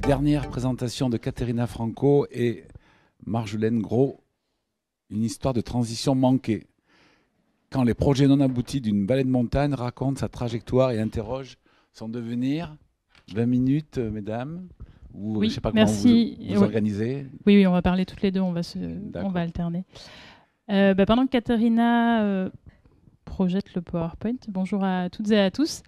dernière présentation de Caterina Franco et Marjolaine Gros, une histoire de transition manquée. Quand les projets non aboutis d'une vallée de montagne racontent sa trajectoire et interrogent son devenir. 20 minutes, euh, mesdames ou euh, oui, sais pas comment merci. vous, oui. organisez oui, oui, on va parler toutes les deux, on va, se, on va alterner. Euh, bah, pendant que Caterina projette le PowerPoint, bonjour à toutes et à tous.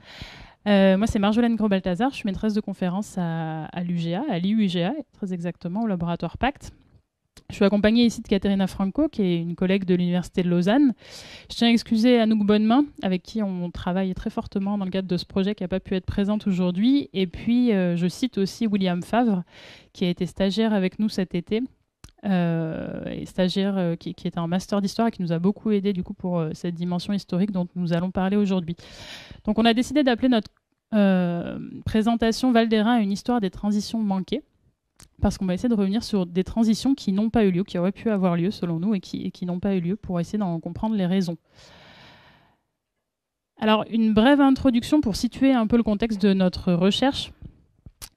Euh, moi, c'est Marjolaine Gros-Balthazar, je suis maîtresse de conférence à, à l'UGA, à l'IUGA, très exactement, au laboratoire Pacte. Je suis accompagnée ici de Caterina Franco, qui est une collègue de l'Université de Lausanne. Je tiens à excuser Anouk Bonnemain, avec qui on travaille très fortement dans le cadre de ce projet, qui n'a pas pu être présente aujourd'hui. Et puis, euh, je cite aussi William Favre, qui a été stagiaire avec nous cet été, euh, et stagiaire qui, était en master d'histoire et qui nous a beaucoup aidé du coup pour cette dimension historique dont nous allons parler aujourd'hui. Donc on a décidé d'appeler notre euh, présentation Valdera à une histoire des transitions manquées parce qu'on va essayer de revenir sur des transitions qui n'ont pas eu lieu, qui auraient pu avoir lieu selon nous et qui, et qui n'ont pas eu lieu pour essayer d'en comprendre les raisons. Alors, une brève introduction pour situer un peu le contexte de notre recherche.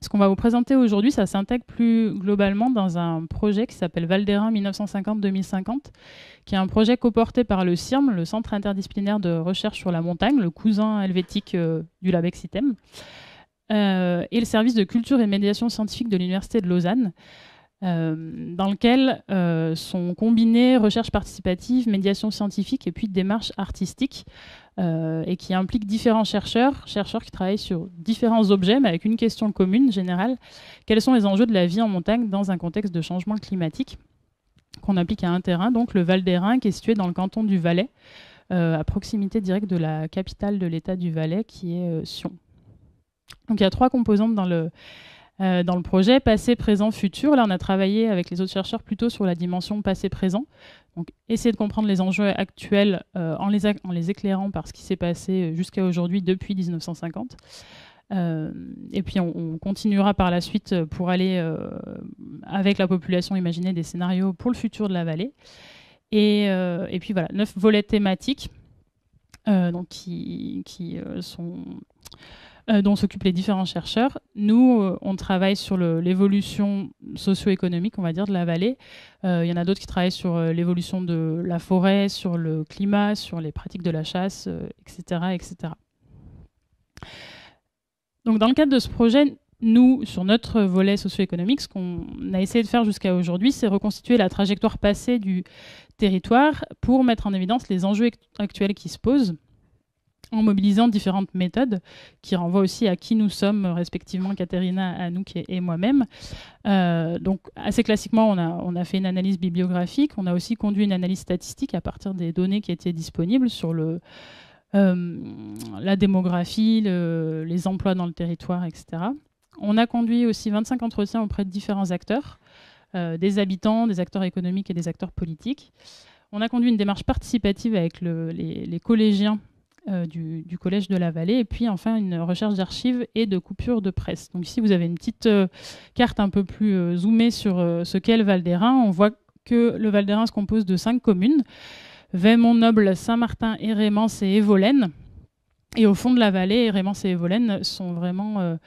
Ce qu'on va vous présenter aujourd'hui, ça s'intègre plus globalement dans un projet qui s'appelle Valderin 1950-2050, qui est un projet coporté par le CIRM, le Centre interdisciplinaire de recherche sur la montagne, le cousin helvétique euh, du LabEx euh, et le service de culture et médiation scientifique de l'Université de Lausanne. Euh, dans lequel euh, sont combinées recherche participative, médiation scientifique et puis démarche artistique, euh, et qui implique différents chercheurs, chercheurs qui travaillent sur différents objets, mais avec une question commune générale, quels sont les enjeux de la vie en montagne dans un contexte de changement climatique qu'on applique à un terrain, donc le Val d'Airain, qui est situé dans le canton du Valais, à proximité directe de la capitale de l'État du Valais, qui est Sion. Donc il y a trois composantes dans le, euh, dans le projet passé, présent, futur. Là, on a travaillé avec les autres chercheurs plutôt sur la dimension passé-présent. Donc, essayer de comprendre les enjeux actuels euh, en, les en, les éclairant par ce qui s'est passé euh, jusqu'à aujourd'hui, depuis 1950. et puis, on, continuera par la suite pour aller avec la population imaginer des scénarios pour le futur de la vallée. Et, et puis voilà, neuf volets thématiques donc qui, qui sont euh, dont s'occupent les différents chercheurs. Nous, euh, on travaille sur l'évolution socio-économique, on va dire, de la vallée. Euh, il y en a d'autres qui travaillent sur l'évolution de la forêt, sur le climat, sur les pratiques de la chasse, etc., etc. Donc, dans le cadre de ce projet, nous, sur notre volet socio-économique, ce qu'on a essayé de faire jusqu'à aujourd'hui, c'est reconstituer la trajectoire passée du territoire pour mettre en évidence les enjeux actuels qui se posent en mobilisant différentes méthodes qui renvoient aussi à qui nous sommes respectivement, Katerina, Anouk et, moi-même. Euh, donc assez classiquement, on a, fait une analyse bibliographique, on a aussi conduit une analyse statistique à partir des données qui étaient disponibles sur euh, la démographie, les emplois dans le territoire, etc. On a conduit aussi 25 entretiens auprès de différents acteurs, euh, des habitants, des acteurs économiques et des acteurs politiques. On a conduit une démarche participative avec les collégiens euh, du, Collège de la Vallée, et puis enfin une recherche d'archives et de coupures de presse. Donc ici, vous avez une petite euh, carte un peu plus euh, zoomée sur ce qu'est le Val d'Erin On voit que le Val d'Erin se compose de cinq communes, Vaimont-Noble, Saint-Martin, Rémence et Évolène. Et au fond de la vallée, Rémence et Évolène sont vraiment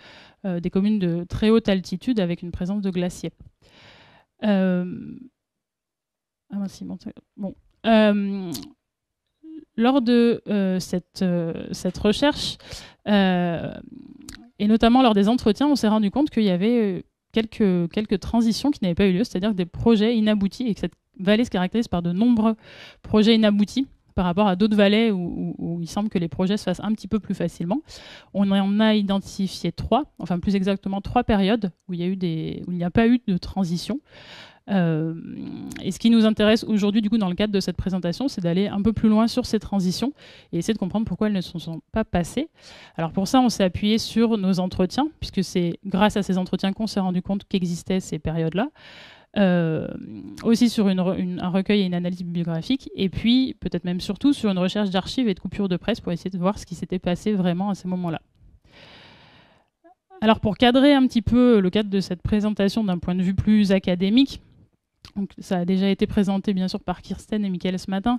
des communes de très haute altitude avec une présence de glaciers. Ah, merci, bon lors de euh, cette, euh, cette, recherche, euh, et notamment lors des entretiens, on s'est rendu compte qu'il y avait quelques, quelques transitions qui n'avaient pas eu lieu, c'est-à-dire des projets inaboutis, et que cette vallée se caractérise par de nombreux projets inaboutis par rapport à d'autres vallées où, il semble que les projets se fassent un petit peu plus facilement. On en a identifié trois, enfin plus exactement trois périodes où il où il n'y a pas eu de transition. Euh, et ce qui nous intéresse aujourd'hui, du coup, dans le cadre de cette présentation, c'est d'aller un peu plus loin sur ces transitions et essayer de comprendre pourquoi elles ne se sont pas passées. Alors pour ça, on s'est appuyé sur nos entretiens, puisque c'est grâce à ces entretiens qu'on s'est rendu compte qu'existaient ces périodes-là. Euh, aussi sur un recueil et une analyse bibliographique, et puis peut-être même surtout sur une recherche d'archives et de coupures de presse pour essayer de voir ce qui s'était passé vraiment à ces moments-là. Alors pour cadrer un petit peu le cadre de cette présentation d'un point de vue plus académique, donc, ça a déjà été présenté bien sûr par Kirsten et Michael ce matin,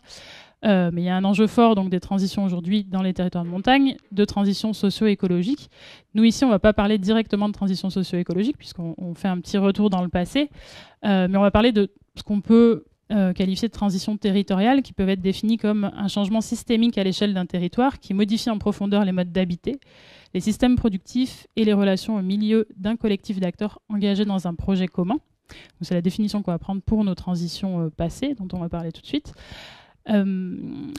euh, mais il y a un enjeu fort donc des transitions aujourd'hui dans les territoires de montagne, de transition socio-écologiques. Nous ici, on ne va pas parler directement de transition socio écologique puisqu'on fait un petit retour dans le passé, euh, mais on va parler de ce qu'on peut euh, qualifier de transition territoriale qui peuvent être définies comme un changement systémique à l'échelle d'un territoire qui modifie en profondeur les modes d'habiter, les systèmes productifs et les relations au milieu d'un collectif d'acteurs engagés dans un projet commun c'est la définition qu'on va prendre pour nos transitions euh, passées, dont on va parler tout de suite. Euh,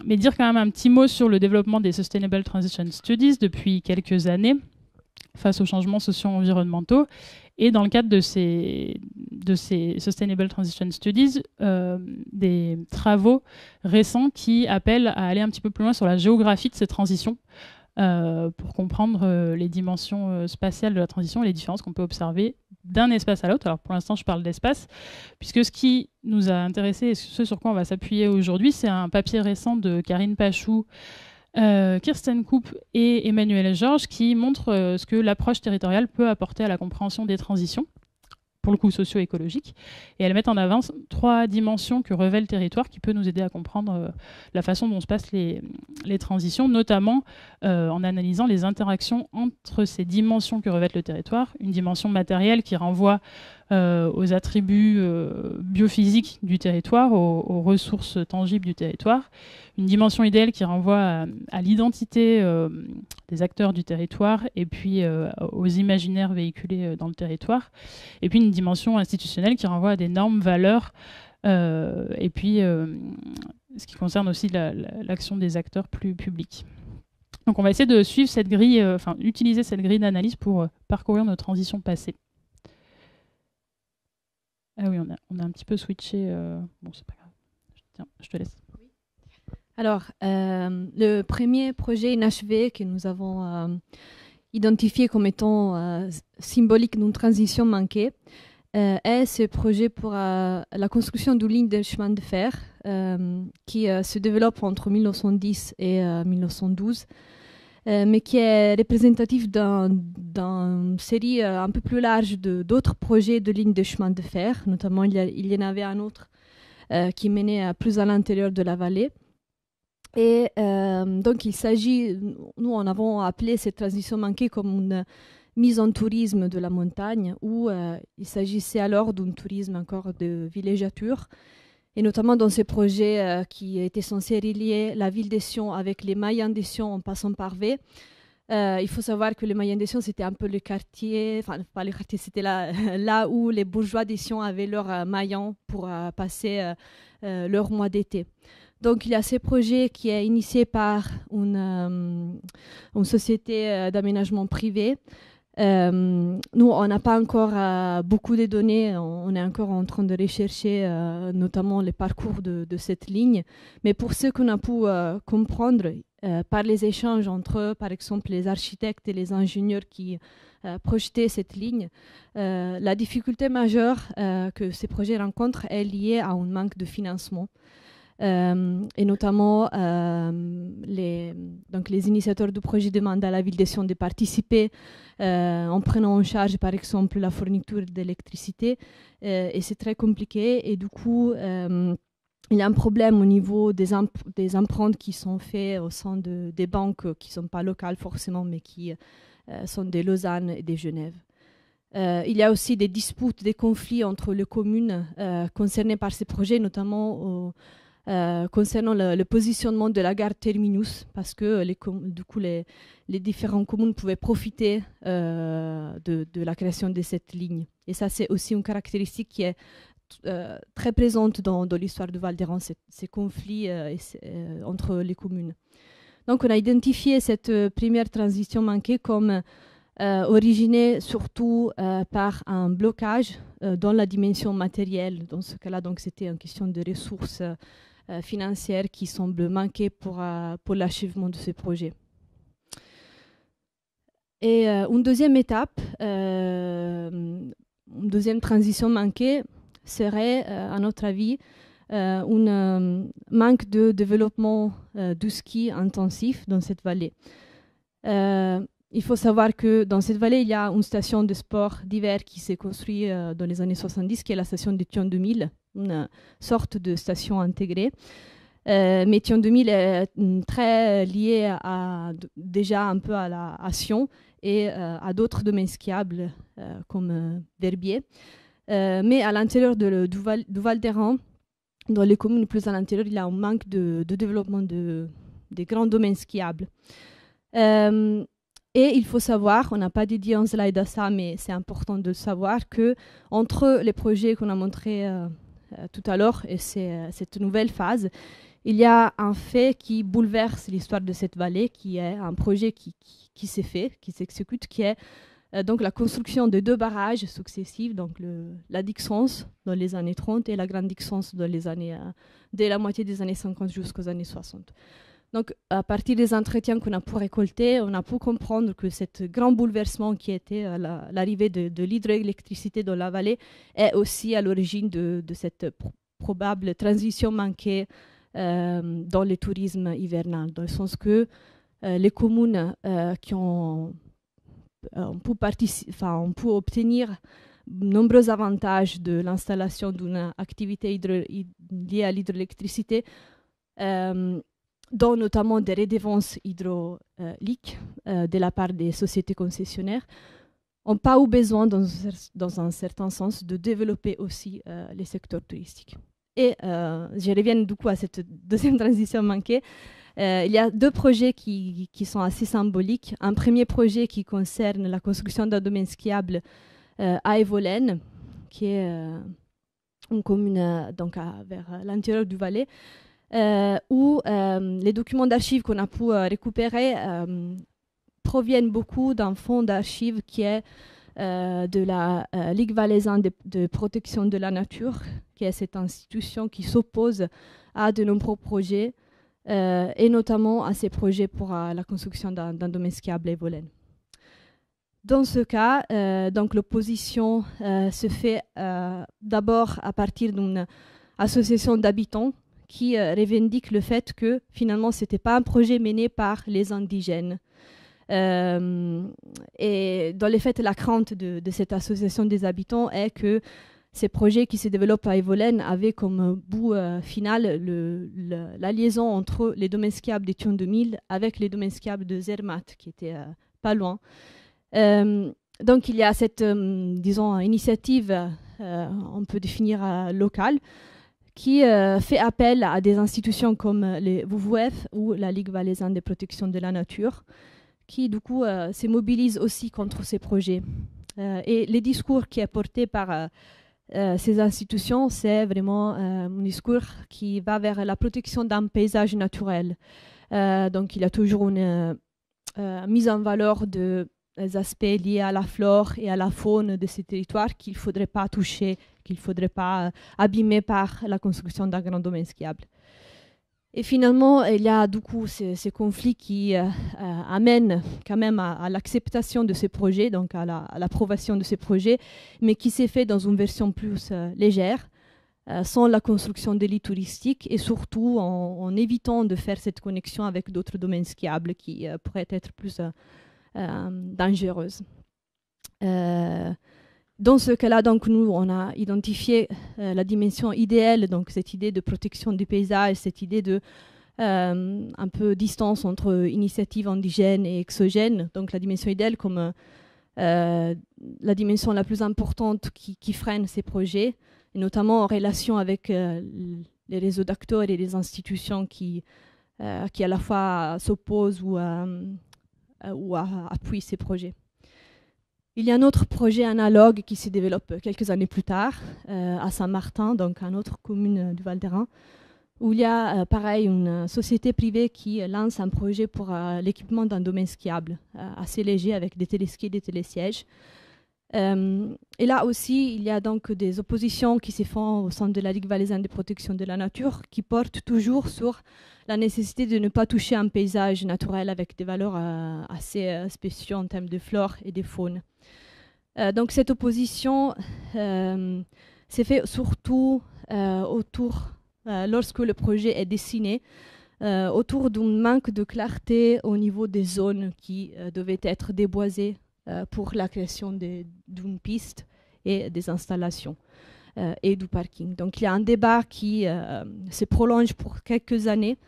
mais dire quand même un petit mot sur le développement des Sustainable Transition Studies depuis quelques années face aux changements sociaux environnementaux. Et dans le cadre de ces, Sustainable Transition Studies, euh, des travaux récents qui appellent à aller un petit peu plus loin sur la géographie de ces transitions, euh, pour comprendre euh, les dimensions euh, spatiales de la transition et les différences qu'on peut observer d'un espace à l'autre. Alors pour l'instant, je parle d'espace, puisque ce qui nous a intéressé et ce sur quoi on va s'appuyer aujourd'hui, c'est un papier récent de Karine Pachou. Kirsten Koop et Emmanuel Georges qui montrent ce que l'approche territoriale peut apporter à la compréhension des transitions pour le coup socio-écologique. Et elles mettent en avant trois dimensions que revêt le territoire qui peut nous aider à comprendre euh, la façon dont se passent les, transitions, notamment euh, en analysant les interactions entre ces dimensions que revêt le territoire. Une dimension matérielle qui renvoie euh, aux attributs euh, biophysiques du territoire, aux, ressources tangibles du territoire, une dimension idéale qui renvoie à, l'identité euh, des acteurs du territoire et puis aux imaginaires véhiculés dans le territoire, et puis une dimension institutionnelle qui renvoie à des normes, valeurs, et puis ce qui concerne aussi l'action des acteurs plus publics. Donc on va essayer de suivre cette grille, enfin utiliser cette grille d'analyse pour parcourir nos transitions passées. Ah oui, on a, un petit peu switché. Euh, bon, c'est pas grave. je te laisse. Alors, euh, le premier projet inachevé que nous avons euh, identifié comme étant symbolique d'une transition manquée est ce projet pour la construction d'une ligne de chemin de fer qui se développe entre 1910 et 1912. Euh, mais qui est représentatif d'une série euh, un peu plus large d'autres projets de lignes de chemin de fer. Notamment, il y, en avait un autre euh, qui menait plus à l'intérieur de la vallée. Et donc, il s'agit, nous en avons appelé cette transition manquée comme une mise en tourisme de la montagne, où il s'agissait alors d'un tourisme encore de villégiature et notamment dans ces projets euh, qui étaient censés relier la ville des Sion avec les Mayens des Sion en passant par V. Euh, il faut savoir que les Mayans des Sion, c'était un peu le quartier, enfin pas le quartier, c'était là, où les bourgeois des Sion avaient leurs euh, pour euh, passer leur mois d'été. Donc il y a ce projet qui est initié par une, une société d'aménagement privé euh, nous, on n'a pas encore euh, beaucoup de données, on, est encore en train de rechercher euh, notamment les parcours de, de, cette ligne, mais pour ce qu'on a pu comprendre par les échanges entre, par exemple, les architectes et les ingénieurs qui projetaient cette ligne, la difficulté majeure que ces projets rencontrent est liée à un manque de financement. Euh, et notamment euh, les, donc les initiateurs du projet demandent à la ville de Sion de participer euh, en prenant en charge par exemple la fourniture d'électricité et c'est très compliqué et du coup il y a un problème au niveau des, des empreintes qui sont faites au sein des banques qui ne sont pas locales forcément mais qui sont des Lausanne et des Genève. il y a aussi des disputes, des conflits entre les communes concernées par ces projets, notamment au, euh, concernant le, positionnement de la gare Terminus, parce que les du coup, les, les différentes communes pouvaient profiter euh, de, la création de cette ligne. Et ça, c'est aussi une caractéristique qui est euh, très présente dans, dans l'histoire de Val ces, conflits entre les communes. Donc, on a identifié cette première transition manquée comme originée surtout par un blocage dans la dimension matérielle. Dans ce cas-là, donc, c'était une question de ressources euh, financières qui semblent manquer pour, euh, pour l'achèvement de ce projet. Et euh, une deuxième étape, une deuxième transition manquée serait, à notre avis, un manque de développement euh, du ski intensif dans cette vallée. Il faut savoir que dans cette vallée, il y a une station de sport d'hiver qui s'est construite euh, dans les années 70, qui est la station de Thion 2000, une sorte de station intégrée. Euh, mais Thion 2000 est euh, très lié à, déjà un peu à, la, Sion et à d'autres domaines skiables comme Verbier. mais à l'intérieur du Val, Val dans les communes plus à l'intérieur, il y a un manque de, développement de, des grands domaines skiables. Et il faut savoir, on n'a pas dédié un slide à ça, mais c'est important de savoir que entre les projets qu'on a montrés euh, euh, tout à l'heure et euh, cette nouvelle phase, il y a un fait qui bouleverse l'histoire de cette vallée, qui est un projet qui, s'est fait, qui s'exécute, qui est donc la construction de deux barrages successifs, donc le, la Dixence dans les années 30 et la Grande Dixence dans les années, dès la moitié des années 50 jusqu'aux années 60. Donc, à partir des entretiens qu'on a pu récolter, on a pu comprendre que ce grand bouleversement qui était euh, l'arrivée de, l'hydroélectricité dans la vallée est aussi à l'origine de, cette probable transition manquée euh, dans le tourisme hivernal, dans le sens que euh, les communes qui ont, ont, pu ont, pu obtenir nombreux avantages de l'installation d'une activité liée à l'hydroélectricité, dont notamment des rédévances hydrauliques euh, de la part des sociétés concessionnaires, n'ont pas eu besoin, dans, un certain sens, de développer aussi euh, les secteurs touristiques. Et euh, je reviens du coup à cette deuxième transition manquée. il y a deux projets qui, sont assez symboliques. Un premier projet qui concerne la construction d'un domaine skiable à Evolène, qui est une commune donc vers l'intérieur du Valais, euh, où euh, les documents d'archives qu'on a pu euh, récupérer proviennent beaucoup d'un fonds d'archives qui est de la Ligue valaisanne de, protection de la nature, qui est cette institution qui s'oppose à de nombreux projets, et notamment à ces projets pour la construction d'un domaine skiable et Dans ce cas, donc l'opposition se fait d'abord à partir d'une association d'habitants qui euh, le fait que finalement ce n'était pas un projet mené par les indigènes. Euh, et dans les faits, la crainte de, cette association des habitants est que ces projets qui se développent à Evolène avaient comme bout euh, final le, la liaison entre les domaines skiables des Tion 2000 avec les domaines skiables de Zermatt, qui était pas loin. donc il y a cette, disons, initiative, on peut définir locale, qui euh, fait appel à des institutions comme euh, les WWF ou la Ligue valaisanne des protections de la nature, qui du coup euh, se mobilisent aussi contre ces projets. et les discours qui est porté par ces institutions, c'est vraiment un discours qui va vers la protection d'un paysage naturel. donc il y a toujours une mise en valeur de aspects liés à la flore et à la faune de ces territoires qu'il ne faudrait pas toucher, qu'il ne faudrait pas euh, abîmer par la construction d'un grand domaine skiable. Et finalement, il y a du coup ces, conflits qui euh, euh, amènent quand même à, l'acceptation de ces projets, donc à l'approbation de ces projets, mais qui s'est fait dans une version plus légère, sans la construction des lits touristiques et surtout en, en évitant de faire cette connexion avec d'autres domaines skiables qui pourraient être plus euh, dangereuses. Euh, dans ce cas-là, donc, nous, on a identifié euh, la dimension idéale, donc cette idée de protection du paysage, cette idée de un peu distance entre initiatives indigènes et exogènes, donc la dimension idéale comme la dimension la plus importante qui, qui, freine ces projets, et notamment en relation avec les réseaux d'acteurs et les institutions qui, qui à la fois s'opposent ou euh, ou à, appuie ces projets. Il y a un autre projet analogue qui se développe quelques années plus tard euh, à Saint-Martin, donc une autre commune du Val-d'Aran, où il y a euh, pareil une société privée qui lance un projet pour l'équipement d'un domaine skiable, assez léger avec des téléskis et des télésièges. Euh, et là aussi, il y a donc des oppositions qui se font au sein de la Ligue valaisanne de protection de la nature, qui portent toujours sur la nécessité de ne pas toucher un paysage naturel avec des valeurs euh, assez euh, spéciaux en termes de flore et de faune. donc cette opposition s'est faite surtout autour, lorsque le projet est dessiné, autour d'un manque de clarté au niveau des zones qui devaient être déboisées euh, pour la création d'une piste et des installations euh, et du parking. Donc il y a un débat qui euh, se prolonge pour quelques années.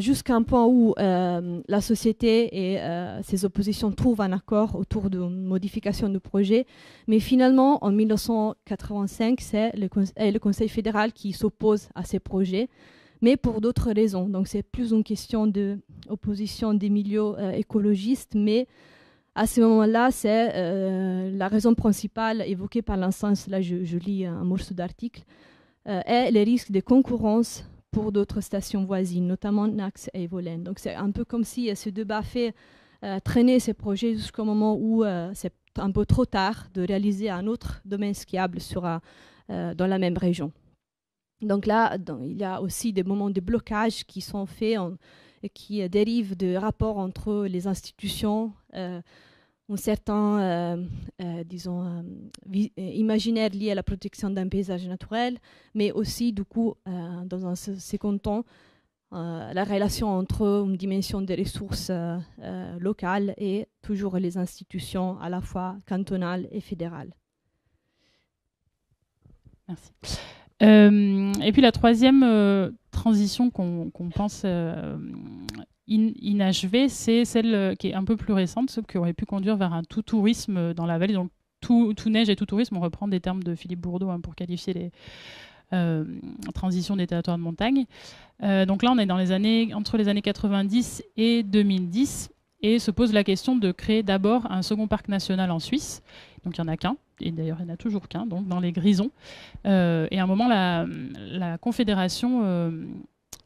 jusqu'à un point où la société et ses oppositions trouvent un accord autour d'une modification du projet. Mais finalement, en 1985, c'est le, Conseil fédéral qui s'oppose à ces projets, mais pour d'autres raisons. Donc c'est plus une question d'opposition des milieux écologistes, mais à ce moment-là, c'est euh, la raison principale évoquée par l'instance, là je, lis un morceau d'article, euh, est les risques de concurrence pour d'autres stations voisines, notamment Nax et Evolène. Donc c'est un peu comme si ce débat fait traîner ces projets jusqu'au moment où euh, c'est un peu trop tard de réaliser un autre domaine skiable dans la même région. Donc là, il y a aussi des moments de blocage qui sont faits et qui dérivent de rapports entre les institutions, euh, un certain, euh, euh, disons, imaginaire lié à la protection d'un paysage naturel, mais aussi, du coup, dans un second temps, la relation entre une dimension des ressources locales et toujours les institutions à la fois cantonales et fédérales. Merci. et puis la troisième transition qu'on pense in inachevée, c'est celle euh, qui est un peu plus récente, ce qui aurait pu conduire vers un tout tourisme euh, dans la vallée. Donc tout, neige et tout tourisme, on reprend des termes de Philippe Bourdeau hein, pour qualifier les, euh, transitions des territoires de montagne. donc là, on est dans les années, entre les années 90 et 2010 et se pose la question de créer d'abord un second parc national en Suisse. Donc il n'y en a qu'un, et d'ailleurs il n'y en a toujours qu'un, donc dans les Grisons. et à un moment, la Confédération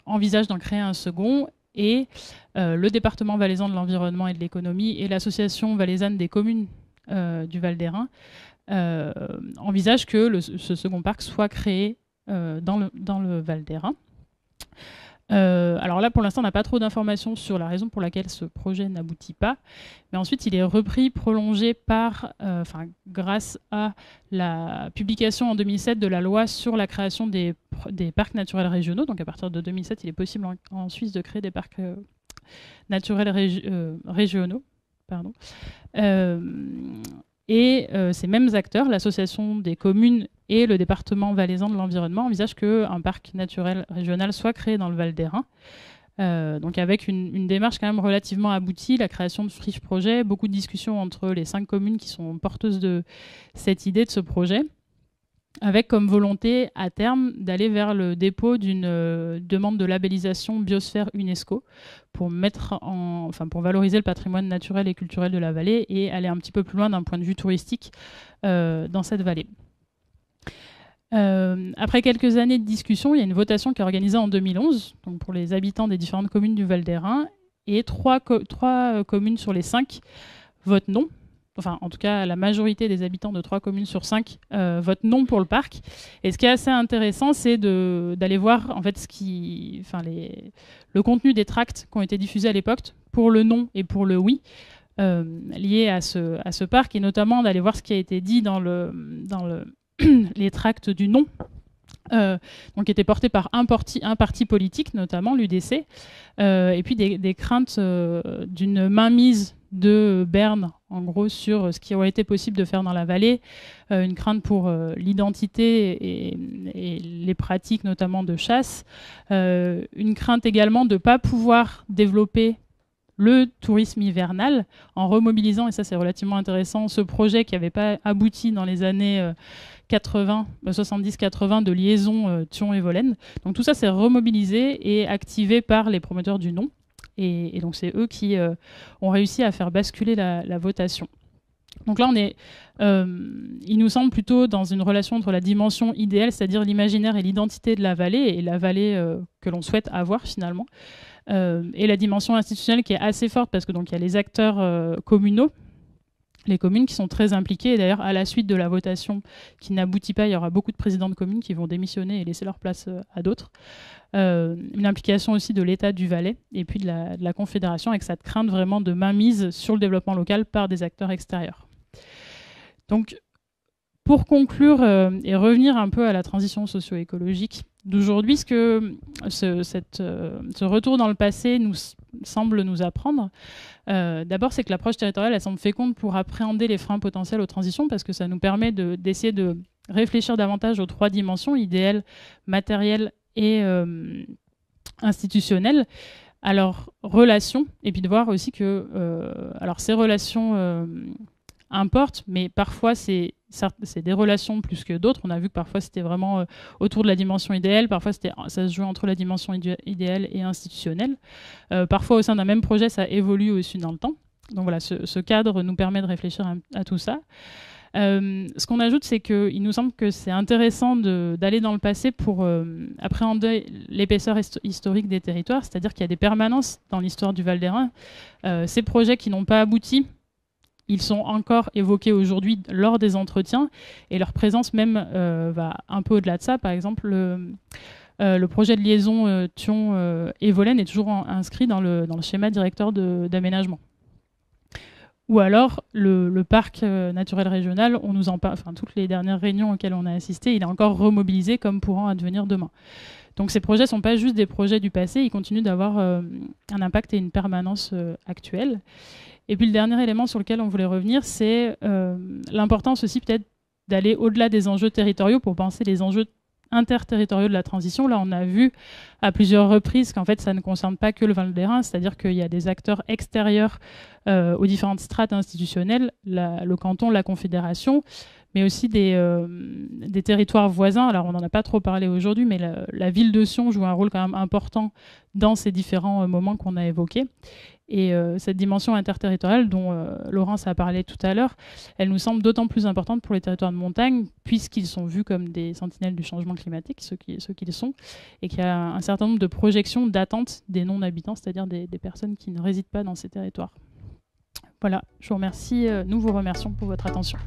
envisage d'en créer un second et euh, le département valaisan de l'environnement et de l'économie et l'association valaisanne des communes euh, du Val d'Airain euh, envisagent que ce second parc soit créé dans le, Val d'Airain. Euh, alors là, pour l'instant, on n'a pas trop d'informations sur la raison pour laquelle ce projet n'aboutit pas. Mais ensuite, il est repris, prolongé par, euh, enfin, grâce à la publication en 2007 de la loi sur la création des, parcs naturels régionaux. Donc à partir de 2007, il est possible en, Suisse de créer des parcs euh, naturels régionaux. Pardon et euh, ces mêmes acteurs, l'association des communes et le département valaisan de l'environnement, envisagent qu'un parc naturel régional soit créé dans le Val d'Airain. Euh, donc avec une, une, démarche quand même relativement aboutie, la création de Friche Projet, beaucoup de discussions entre les cinq communes qui sont porteuses de cette idée, de ce projet avec comme volonté à terme d'aller vers le dépôt d'une euh, demande de labellisation biosphère UNESCO pour mettre enfin pour valoriser le patrimoine naturel et culturel de la vallée et aller un petit peu plus loin d'un point de vue touristique euh, dans cette vallée. Euh, après quelques années de discussion, il y a une votation qui est organisée en 2011 donc pour les habitants des différentes communes du Val d'Airain et trois, trois communes sur les cinq votent non enfin en tout cas la majorité des habitants de trois communes sur cinq euh, votent non pour le parc. Et ce qui est assez intéressant, c'est d'aller voir en fait ce qui, enfin le contenu des tracts qui ont été diffusés à l'époque pour le non et pour le oui. Euh, liés à ce, à ce parc et notamment d'aller voir ce qui a été dit dans, le, dans le les tracts du non euh, donc, qui étaient portés par un, un parti politique, notamment l'UDC, et puis des, craintes d'une mainmise de Berne, en gros, sur ce qui aurait été possible de faire dans la vallée, euh, une crainte pour euh, l'identité et, les pratiques, notamment de chasse, euh, une crainte également de ne pas pouvoir développer le tourisme hivernal en remobilisant, et ça c'est relativement intéressant, ce projet qui n'avait pas abouti dans les années 70-80 de liaison Thion et Volaine. Donc tout ça s'est remobilisé et activé par les promoteurs du nom. Et, donc c'est eux qui euh, ont réussi à faire basculer la, votation. Donc là, on est, euh, il nous semble plutôt dans une relation entre la dimension idéale, c'est-à-dire l'imaginaire et l'identité de la vallée, et la vallée euh, que l'on souhaite avoir finalement, et la dimension institutionnelle qui est assez forte, parce que donc il y a les acteurs communaux, les communes qui sont très impliquées. d'ailleurs, à la suite de la votation qui n'aboutit pas, il y aura beaucoup de présidents de communes qui vont démissionner et laisser leur place à d'autres. Euh, une implication aussi de l'État du Valais et puis de la, Confédération avec cette crainte vraiment de mainmise sur le développement local par des acteurs extérieurs. Donc, pour conclure euh, et revenir un peu à la transition socio-écologique d'aujourd'hui, ce que ce, euh, ce, retour dans le passé nous semble nous apprendre, d'abord c'est que l'approche territoriale, elle semble féconde pour appréhender les freins potentiels aux transitions parce que ça nous permet d'essayer de, de réfléchir davantage aux trois dimensions, idéales, matérielles et euh, institutionnelle à leurs relations et puis de voir aussi que euh, alors ces relations euh, importent, mais parfois c'est des relations plus que d'autres. On a vu que parfois c'était vraiment autour de la dimension idéale, parfois ça se joue entre la dimension idéale et institutionnelle. parfois au sein d'un même projet, ça évolue aussi dans le temps. Donc voilà, ce, cadre nous permet de réfléchir à tout ça. Euh, ce qu'on ajoute, c'est qu'il nous semble que c'est intéressant d'aller dans le passé pour euh, appréhender l'épaisseur historique des territoires, c'est-à-dire qu'il y a des permanences dans l'histoire du Val d'Airain. Euh, ces projets qui n'ont pas abouti, ils sont encore évoqués aujourd'hui lors des entretiens, et leur présence même va un peu au-delà de ça. Par exemple, le projet de liaison Thion-Evolène est toujours inscrit dans le schéma directeur d'aménagement. Ou alors, le, parc euh, naturel régional, on nous en parle, enfin, toutes les dernières réunions auxquelles on a assisté, il est encore remobilisé comme pourront advenir demain. Donc, ces projets ne sont pas juste des projets du passé, ils continuent d'avoir euh, un impact et une permanence euh, actuelle. Et puis, le dernier élément sur lequel on voulait revenir, c'est l'importance aussi peut-être d'aller au-delà des enjeux territoriaux pour penser les enjeux interterritoriaux de la transition. Là, on a vu à plusieurs reprises qu'en fait, ça ne concerne pas que le Val d'Airain, c'est-à-dire qu'il y a des acteurs extérieurs euh, aux différentes strates institutionnelles, le canton, la Confédération, mais aussi des, euh, des, territoires voisins. Alors, on n'en a pas trop parlé aujourd'hui, mais la, ville de Sion joue un rôle quand même important dans ces différents euh, moments qu'on a évoqués. Et euh, cette dimension interterritoriale dont Laurence a parlé tout à l'heure, elle nous semble d'autant plus importante pour les territoires de montagne, puisqu'ils sont vus comme des sentinelles du changement climatique, ceux qu'ils ceux qui sont, et qu'il y a un certain nombre de projections, d'attentes des non-habitants, c'est-à-dire des, des personnes qui ne résident pas dans ces territoires. Voilà, je vous remercie, nous vous remercions pour votre attention.